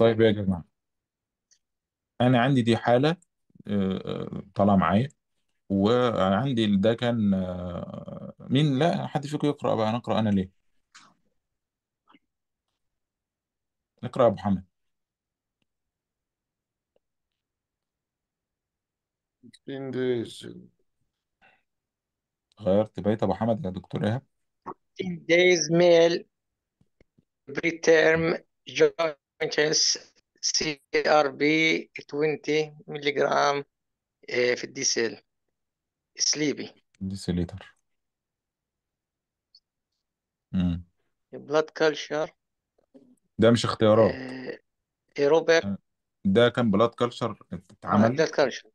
طيب يا جماعة أنا عندي دي حالة آه، آه، طالعة معايا وعندي ده كان آه، مين لا حد فيكم يقرأ بقى نقرأ أنا ليه نقرأ أبو محمد فين دايز غيرت بيت أبو حمد يا دكتور إيهاب 15 days male preterm اس سي ار بي 20 مللي جرام في الدي سيل سليبي ديسيليتر امم بلاد كلشر ده مش اختيارات ايروبيك eh, e mm. ده كان بلاد كلشر اتعمل بلاد ah, كالشر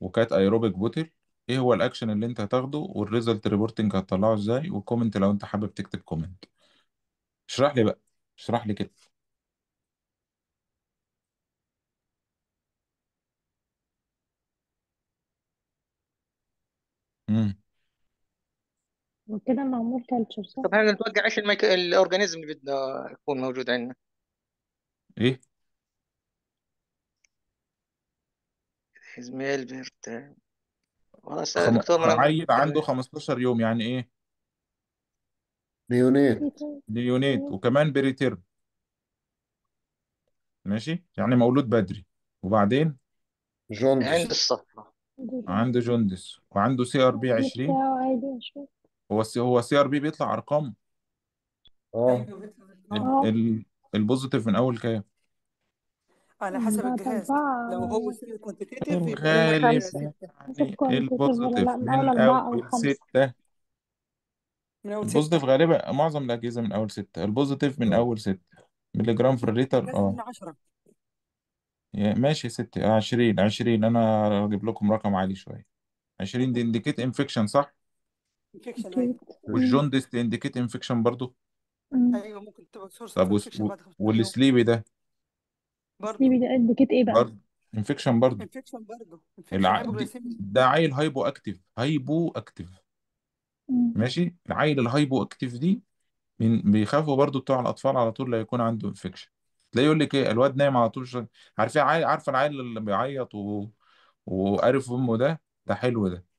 وكانت ايروبيك بوتل ايه هو الاكشن اللي انت هتاخده والريزلت ريبورتنج هتطلعه ازاي والكومنت لو انت حابب تكتب كومنت اشرح لي بقى اشرح لي كده وكده معمول كالتشر صح؟ طب احنا بنتوجع ايش الميك... الاورجانيزم اللي بده يكون موجود عندنا ايه ازميل بيرت والله استاذ خم... دكتور ما عيل عنده 15 يوم يعني ايه ليونيت ايه ليونيت وكمان بريتير ماشي يعني مولود بدري وبعدين عند جوندس الصفرة عنده جوندس وعنده سي ار بي 20 هو السي هو سي ار بي بيطلع ارقام اه ايوه بيطلع آه. ال ال البوزيتيف من اول كام على حسب لا الجهاز لو هو سيمي كوانتيتيف يبقى من غالبا خمسة يعني كوانتيتيف ولا البوزيتيف لا من من أول أربعة أو اول خمسة ستة من أول البوزيتيف ستة غالبا معظم الاجهزه من اول ستة البوزيتيف من آه. اول ستة مللي جرام في الريتر الجهاز اه من عشرة يا- ماشي ستة عشرين عشرين انا اجيب لكم رقم عالي شويه عشرين دي انديكيت انفكشن صح انفكشن والجوندس تنديكيت انفكشن برضو ايوه ممكن تبقى سورس طب انفكشن بعد والسليبي ده برضه سليبي ده قد كده ايه بقى برضو انفكشن برضو انفكشن برضه انفكشن ده عيل هايبو اكتيف هايبو اكتيف ماشي العيل الهايبو اكتيف دي من بيخافوا برضو بتوع الاطفال على طول لا يكون عنده انفكشن تلاقيه يقول لك ايه الواد نايم على طول عارف إيه؟ عارفه العيل اللي بيعيط و... وقارف امه ده ده حلو ده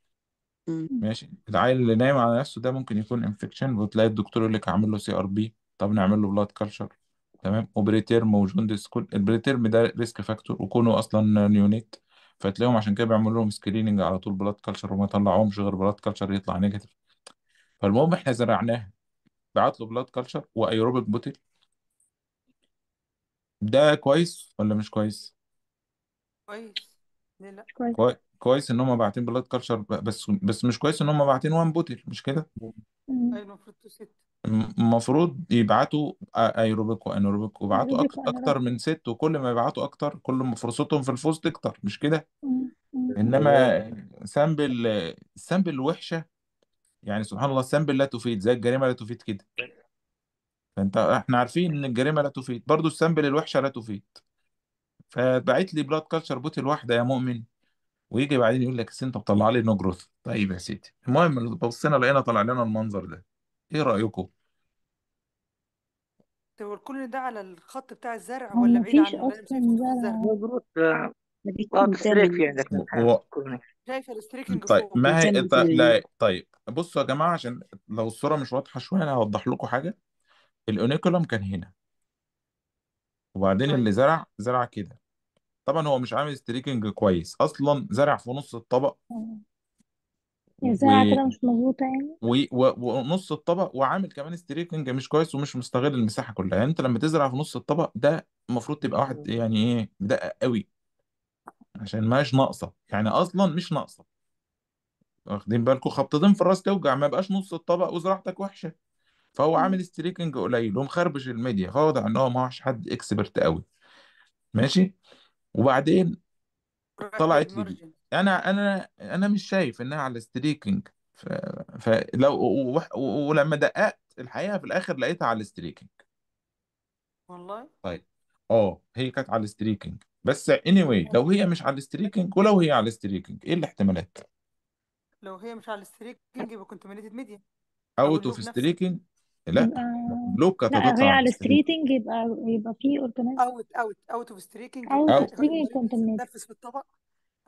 ماشي العيل اللي نايم على نفسه ده ممكن يكون انفكشن وتلاقي الدكتور يقول لك اعمل له سي ار بي طب نعمل له بلاد كلشر تمام وبريتيرم وجوندس كل البريتيرم ده ريسك فاكتور وكونه اصلا نيونيت فتلاقيهم عشان كده بيعملوا لهم سكريننج على طول بلاد كلشر وما يطلعوهمش غير بلاد كلشر يطلع نيجاتيف فالمهم احنا زرعناها بعت له بلاد كلشر وايروبيك بوتل ده كويس ولا مش كويس؟ كويس ليه لا كويس كويس كويس ان هم باعتين بلاد كالتشر بس بس مش كويس ان هم باعتين وان بوتل مش كده أيوة، المفروض ست المفروض يبعتوا ايروبيك وانيروبيك ويبعتوا أك- أيوة، اكتر من ست أيوة. وكل ما يبعتوا اكتر كل ما فرصتهم في الفوز تكتر مش كده انما سامبل سامبل وحشه يعني سبحان الله السامبل لا تفيد زي الجريمه لا تفيد كده فانت احنا عارفين ان الجريمه لا تفيد برضو السامبل الوحشه لا تفيد فبعت لي بلاد كالتشر بوتل واحده يا مؤمن ويجي بعدين يقول لك بس انت بتطلع لي نو جروث طيب يا سيدي المهم بصينا لقينا طلع لنا المنظر ده ايه رأيكم؟ هو كل ده على الخط بتاع الزرع ولا آه، ما بعيد عن فيش الولاد مش اصلا هيفوتوا الزرع مبروك جروث ما آه، بيكون في عندك هو كورونا. شايفه الستريكنج طيب فوق ما هي طيب لا طيب بصوا يا جماعة عشان لو الصورة مش واضحة شوية أنا هوضح لكم حاجة الاونيكولوم كان هنا وبعدين اللي طيب. زرع زرع كده طبعا هو مش عامل ستريكنج كويس اصلا زرع في نص الطبق اه. يا يعني و... زرعة كده مش مظبوطة يعني و... و... ونص الطبق وعامل كمان ستريكنج مش كويس ومش مستغل المساحه كلها يعني انت لما تزرع في نص الطبق ده المفروض تبقى واحد يعني ايه مدقق قوي عشان ماش ناقصه يعني اصلا مش ناقصه واخدين بالكم خبطتين في الراس توجع ما يبقاش نص الطبق وزراعتك وحشه فهو عامل ستريكنج قليل ومخربش الميديا فواضح ان هو ما هوش حد اكسبرت قوي ماشي وبعدين طلعت لي بي. انا انا انا مش شايف انها على ستريكنج ف... فلو و... و... ولما دققت الحقيقه في الاخر لقيتها على الستريكنج والله طيب اه هي كانت على الستريكنج بس اني anyway لو هي مش على الستريكنج ولو هي على الستريكنج ايه الاحتمالات لو هي مش على الستريكنج يبقى كنت مليت ميديا او اوت اوف ستريكينج ستريكنج لا بلوك لا هي على ستريتنج يبقى يبقى في اورجانيزم اوت اوت اوت اوف ستريكنج اوت اوف ستريكنج كونتامينيتد تنفس في الطبق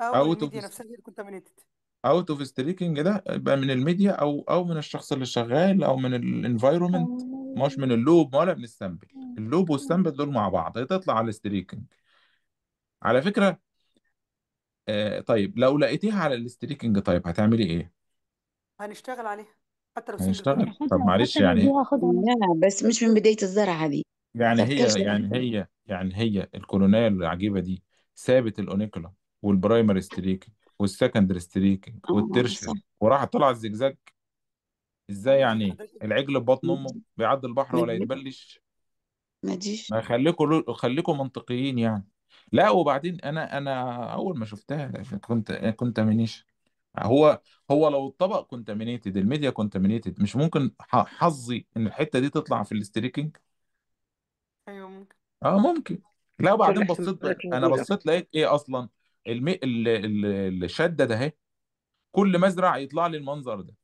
او اوت اوف نفسها اللي كونتامينيتد اوت اوف ستريكنج ده يبقى من الميديا او او من الشخص اللي شغال او من الانفايرمنت مش من اللوب ولا من السامبل اللوب والسامبل دول مع بعض هتطلع على الستريكنج على فكره آه طيب لو لقيتيها على الستريكنج طيب هتعملي ايه؟ هنشتغل عليها حتى هيشتغل يعني طب هاخدها معلش يعني دي هاخدها لا آه، بس مش من بداية الزرعة دي يعني هي هي يعني هي يعني هي الكولونية العجيبة دي سابت الأونيكولا والبرايمري ستريكنج والسكندري ستريكنج اه صح وراحت طالعة الزجزاج ازاي يعني العجل في بطن أمه بيعدي البحر ولا يتبلش ما تجيش ما خليكم خليكم منطقيين يعني لا وبعدين انا انا اول ما شفتها كنت كنت منيش هو هو لو الطبق كونتامينيتد الميديا كونتامينيتد مش ممكن حظي ان الحته دي تطلع في الاستريكنج ايوه ممكن اه ممكن لا وبعدين بصيت انا بصيت لقيت ايه اصلا المي... ال... ال... الشده ده اهي كل مزرعه يطلع لي المنظر ده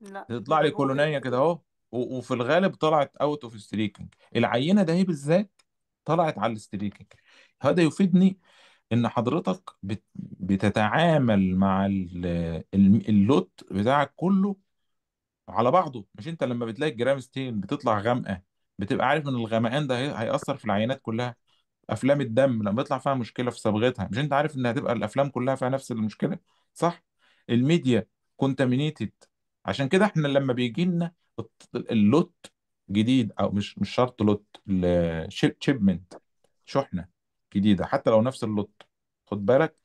لا يطلع تطلع لي كولونيه كده اهو و- وفي الغالب طلعت اوت اوف ستريكنج العينه ده هي بالذات طلعت على الستريكنج هذا يفيدني ان حضرتك بتتعامل مع اللوت بتاعك كله على بعضه مش انت لما بتلاقي الجرام ستين بتطلع غامقه بتبقى عارف ان الغمقان ده هيأثر في العينات كلها افلام الدم لما يطلع فيها مشكله في صبغتها مش انت عارف ان هتبقى الافلام كلها فيها نفس المشكله صح الميديا كونتامينيتد عشان كده احنا لما بيجي لنا اللوت جديد او مش مش شرط لوت شيبمنت شحنه جديده حتى لو نفس اللوت خد بالك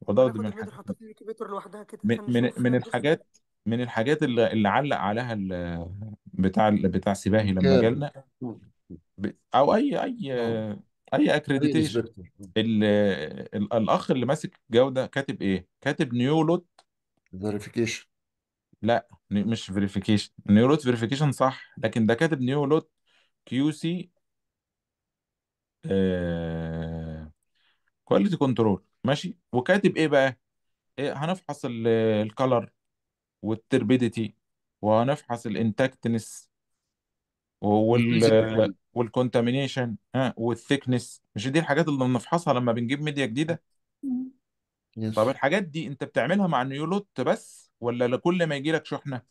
وده انا من كنت الحاجات احطها الانكيبيتور لوحدها كده من من شايف من بص الحاجات من الحاجات اللي, اللي علق عليها بتاع بتاع سباهي لما كان آه. جالنا او اي اي آه. اي اي اكريديتيشن انسبكتور الاخ اللي ماسك جوده كاتب ايه كاتب نيو لوت فيريفيكيشن لا مش فيريفيكيشن نيو لوت فيريفيكيشن صح لكن ده كاتب نيو لوت كيو سي كواليتي كنترول ماشي وكاتب ايه بقى إيه هنفحص الكلر والتربيديتي وهنفحص الانتاكتنس وال والكونتامينيشن ها والثيكنس مش دي الحاجات اللي بنفحصها لما بنجيب ميديا جديده طب الحاجات دي انت بتعملها مع النيولوت بس ولا لكل ما يجي لك شحنه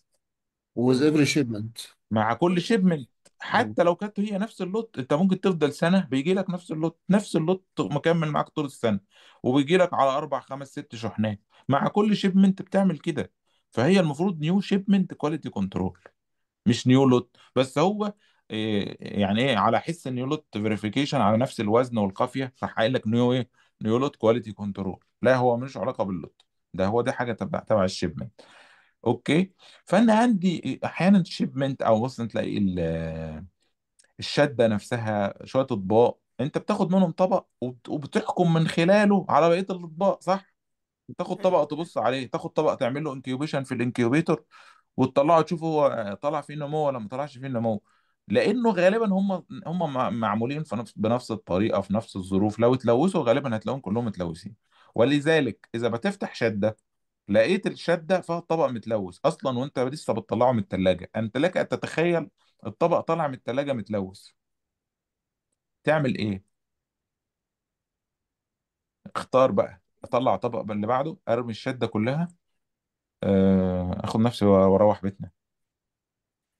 وذ افري شيبمنت مع كل شيبمنت حتى لو كانت هي نفس اللوت انت ممكن تفضل سنه بيجي لك نفس اللوت نفس اللوت مكمل معاك طول السنه وبيجي لك على اربع خمس ست شحنات مع كل شيبمنت بتعمل كده فهي المفروض نيو شيبمنت كواليتي كنترول مش نيو لوت بس هو آه، يعني ايه على حس النيو لوت فيريفيكيشن على نفس الوزن والقافيه راح قايل لك نيو ايه نيو لوت كواليتي كنترول لا هو ملوش علاقه باللوت ده هو ده حاجه تبع تبع الشيبمنت اوكي فانا عندي احيانا شيبمنت او مثلا تلاقي الشده نفسها شويه اطباق انت بتاخد منهم طبق وبتحكم من خلاله على بقيه الاطباق صح تاخد طبق أيوه. تبص عليه تاخد طبق تعمل له انكيوبيشن في الانكيوبيتور وتطلعه تشوف هو طلع فيه نمو ولا ما طلعش فيه نمو لانه غالبا هم هم معمولين في نفس بنفس الطريقه في نفس الظروف لو اتلوثوا غالبا هتلاقيهم كلهم متلوثين ولذلك اذا بتفتح شده لقيت الشاب ده فيها طبق متلوث اصلا وانت لسه بتطلعه من التلاجة انت لك ان تتخيل الطبق طالع من التلاجة متلوث تعمل ايه اختار بقى اطلع طبق بقى اللي بعده ارمي الشدة كلها آه، اخد نفسي واروح بيتنا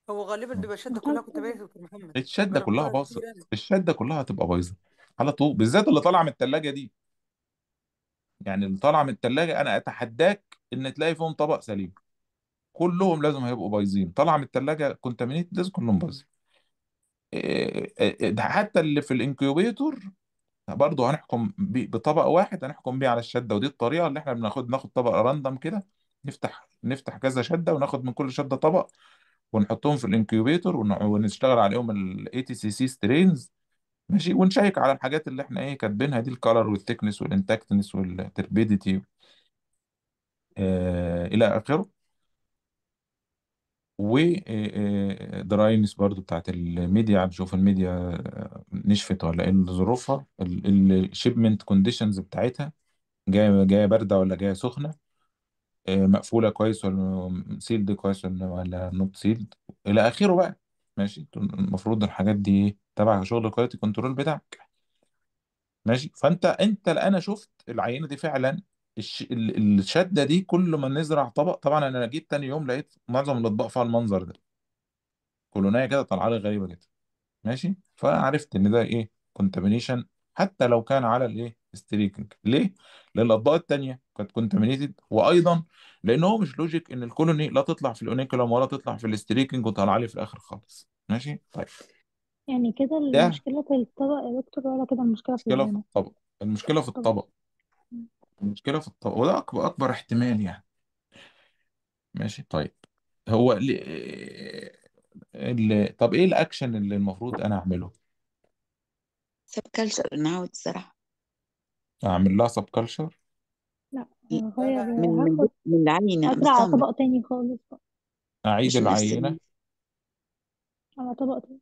هو غالبا آه. بيبقى الشده كلها كنت بايظه دكتور محمد الشدة كلها جربتها انا الشدة كلها هتبقى بايظة على طول بالذات اللي طالعة من التلاجة دي يعني اللي طالعة من التلاجة انا اتحداك ان تلاقي فيهم طبق سليم كلهم لازم هيبقوا بايظين طالع من الثلاجه كونتامينيت لازم كلهم بايظين آه، آه، آه، ده حتى اللي في الانكيوبيتور برضه هنحكم بطبق واحد هنحكم بيه على الشده ودي الطريقه اللي احنا بناخد ناخد طبق راندم كده نفتح نفتح كذا شده وناخد من كل شده طبق ونحطهم في الانكيوبيتور ونشتغل عليهم الاي تي سي سي سترينز ماشي ونشيك على الحاجات اللي احنا ايه كاتبينها دي الكالر والثيكنس والانتاكتنس والتربيديتي آه، إلى آخره ودراينس آه، آه، برضو بتاعت الميديا بشوف الميديا نشفت ولا ايه ظروفها الشيبمنت كونديشنز بتاعتها جاية جاية باردة ولا جاية سخنة مقفولة كويس ولا سيلد كويس ولا ولا نوت سيلد إلى آخره بقى ماشي المفروض الحاجات دي تبع شغل الكواليتي كنترول بتاعك ماشي فأنت أنت الآن شفت العينة دي فعلا الش... ال- الشده دي كل ما نزرع طبق طبعا انا جيت تاني يوم لقيت معظم الاطباق فيها المنظر ده كولونيه كده طالعه لي غريبه جدا ماشي فعرفت ان ده ايه كونتامينيشن حتى لو كان على الايه ستريكنج ليه لان الاطباق التانيه كانت كونتامينيتد وايضا لان هو مش لوجيك ان الكولوني لا تطلع في الاونيكولوم ولا تطلع في الستريكنج وطالعه لي في الاخر خالص ماشي طيب يعني كده ده المشكلة في الطبق يا دكتور ولا كده المشكلة في مشكله في العينة الطبق المشكله في الطبق المشكلة في الطبقة وده أكبر أكبر احتمال يعني ماشي طيب هو ال... اللي... طب إيه الأكشن اللي المفروض أنا أعمله؟ سب كلتشر نعود الصراحة أعمل لها سب كلتشر لا هي من من هاخد من العينة هزرع على طبق تاني خالص بقى أعيد مش العينة على طبق تاني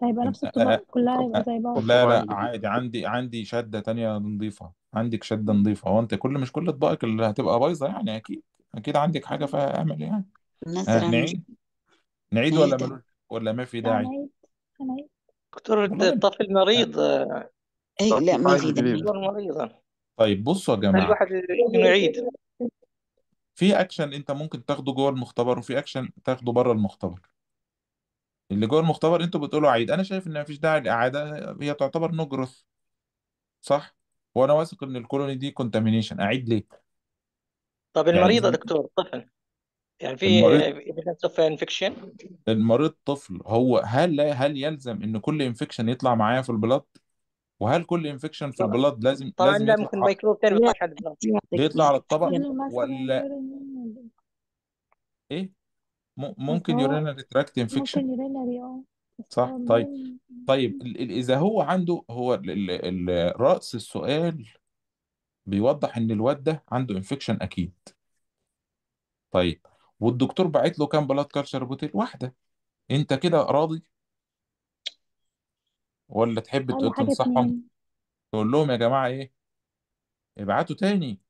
سايبه هيبقى نفس الطباعة آه، كلها آه، هيبقى زي بعض لا لا عادي عندي عندي شدة تانية نظيفة عندك شدة نظيفة هو انت كل مش كل اطباقك اللي هتبقى بايظة يعني اكيد اكيد عندك حاجة فيها امل يعني آه، مثلا نعيد نعيد ولا نعيد ملوش ولا ما في لا داعي هنعيد هنعيد دكتور والله الطفل مريض اي آه، إيه، لا ما في داعي مريضا طيب بصوا يا جماعة الواحد انه يعيد في اكشن انت ممكن تاخده جوه المختبر وفي اكشن تاخده بره المختبر اللي جوه المختبر انتوا بتقولوا عيد انا شايف ان مفيش داعي للاعاده هي تعتبر نجرس صح وانا واثق ان الكولوني دي كونتامينيشن اعيد ليه طب يعني المريض يا زي دكتور طفل يعني في المريض evidence of المريض طفل هو هل هل يلزم ان كل انفكشن يطلع معايا في البلاد وهل كل انفكشن في طبعا البلاد لازم طبعا لازم لا يطلع ممكن على تاني يطلع على الطبق ولا ايه ممكن هو يورينال تراكت انفكشن ممكن يورينري اه بس صح هو طيب طيب إذا هو عنده هو رأس السؤال بيوضح إن الواد ده عنده انفكشن أكيد طيب والدكتور باعت له كام بلاد كلتشر بوتيل واحدة أنت كده راضي ولا تحب ت- حاجة تنصحهم اتنين تقول لهم يا جماعة إيه ابعتوا تاني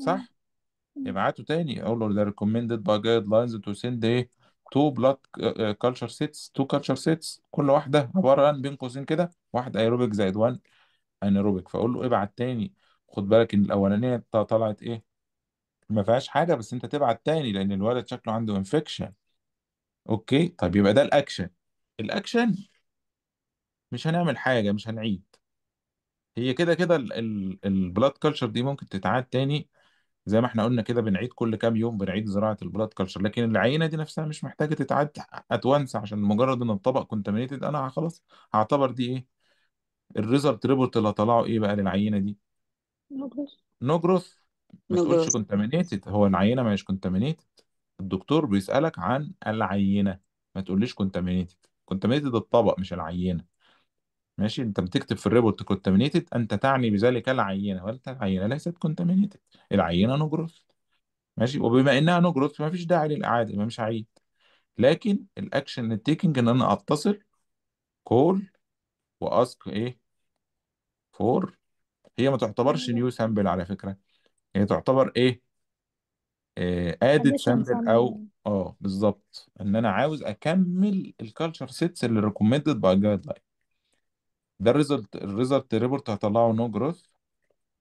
صح أه. ابعته تاني اقول له ده باي جايد لاينز تو سند ايه تو بلاد كلتشر سيتس تو كلتشر سيتس كل واحده عباره عن بين قوسين كده واحد ايروبيك زائد 1 انيروبيك فاقول له ابعت تاني خد بالك ان الاولانيه طلعت ايه ما فيهاش حاجه بس انت تبعت تاني لان الولد شكله عنده انفكشن اوكي طيب يبقى ده الاكشن الاكشن مش هنعمل حاجه مش هنعيد هي كده كده البلاد كلتشر دي ممكن تتعاد تاني زي ما احنا قلنا كده بنعيد كل كام يوم بنعيد زراعة البلاد كلشر لكن العينة دي نفسها مش محتاجة تتعد اتوانس عشان مجرد ان الطبق كونتامينيتد انا خلاص هعتبر دي ايه الريزلت ريبورت اللي طلعه ايه بقى للعينة دي نجرس نو جروث ما تقولش نجرس كونتامينيتد هو العينة ما هيش كونتامينيتد الدكتور بيسألك عن العينة ما تقوليش كونتامينيتد كونتامينيتد الطبق مش العينة ماشي انت بتكتب في الريبورت كونتامينيتد انت تعني بذلك العينه وانت العينه ليست كونتامينيتد العينه نجرس ماشي وبما انها نجرس فما فيش داعي للاعاده ما مش هعيد لكن الاكشن التيكنج ان انا اتصل كول واسك ايه فور هي ما تعتبرش نيو سامبل على فكره هي تعتبر ايه ادد آه، سامبل او اه بالظبط ان انا عاوز اكمل الكالتشر سيتس اللي ريكومندد باي جايد لاين ده الريزلت الريزلت ريبورت هطلعه نو جروث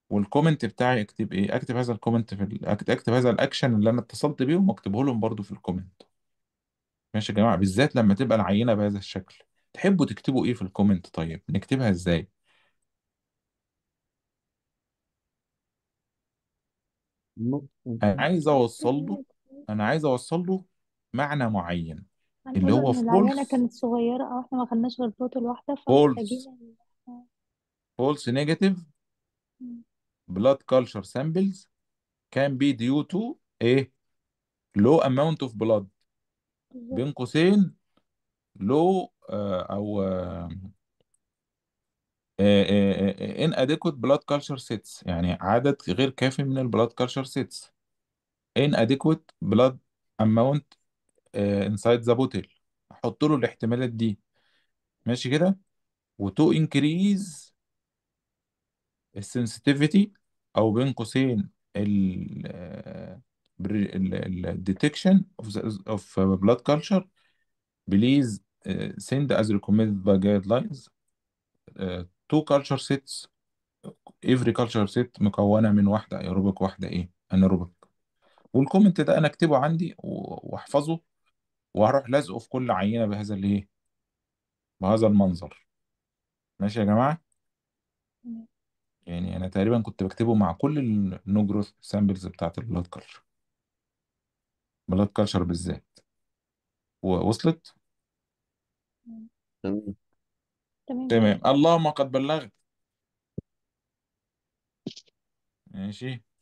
والكومنت بتاعي اكتب ايه اكتب هذا الكومنت في ال... اكتب هذا الاكشن اللي انا اتصلت بيه واكتبه لهم برضو في الكومنت ماشي يا جماعه بالذات لما تبقى العينه بهذا الشكل تحبوا تكتبوا ايه في الكومنت طيب نكتبها ازاي انا عايز اوصل له انا عايز اوصل له معنى معين اللي هنقوله هو ان العينة كانت صغيرة او احنا ما خدناش غير فوتو لوحده فمحتاجين false negative blood culture samples can be due to ايه low amount of blood بين قوسين low uh, او uh, inadequate blood culture sets يعني عدد غير كافي من البلاد culture sets inadequate blood amount uh, inside the bottle احط له الاحتمالات دي ماشي كده و to increase السنسيتيفيتي او بين قوسين ال الديتكشن اوف اوف بلاد كلتشر بليز سند از ريكومندد باي guidelines uh, two culture sets every culture set مكونة من واحدة ايروبيك واحدة ايه انيروبيك والكومنت ده انا اكتبه عندي واحفظه وهروح لازقه في كل عينة بهذا الايه بهذا المنظر ماشي يا جماعة يعني أنا تقريبا كنت بكتبه مع كل النوجروث سامبلز بتاعت البلاد كلشر بلاد كلشر بالذات ووصلت تمام تمام تمام اللهم قد بلغت ماشي